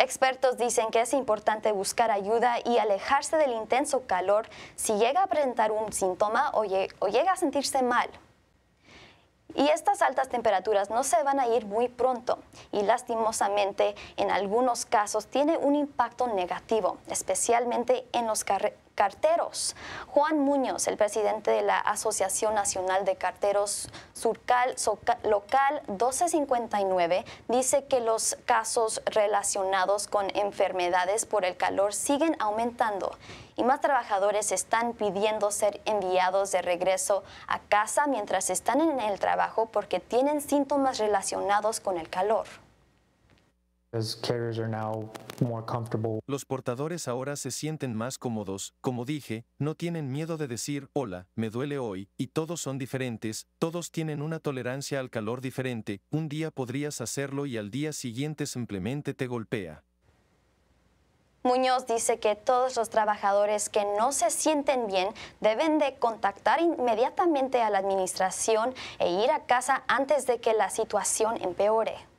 Expertos dicen que es importante buscar ayuda y alejarse del intenso calor si llega a presentar un síntoma o, llega a sentirse mal. Y estas altas temperaturas no se van a ir muy pronto y lastimosamente en algunos casos tiene un impacto negativo, especialmente en los carteros. Juan Muñoz, el presidente de la Asociación Nacional de Carteros Surcal Local 1259, dice que los casos relacionados con enfermedades por el calor siguen aumentando y más trabajadores están pidiendo ser enviados de regreso a casa mientras están en el trabajo porque tienen síntomas relacionados con el calor. Los portadores ahora se sienten más cómodos, como dije, no tienen miedo de decir, hola, me duele hoy, y todos son diferentes, todos tienen una tolerancia al calor diferente, un día podrías hacerlo y al día siguiente simplemente te golpea. Muñoz dice que todos los trabajadores que no se sienten bien deben de contactar inmediatamente a la administración e ir a casa antes de que la situación empeore.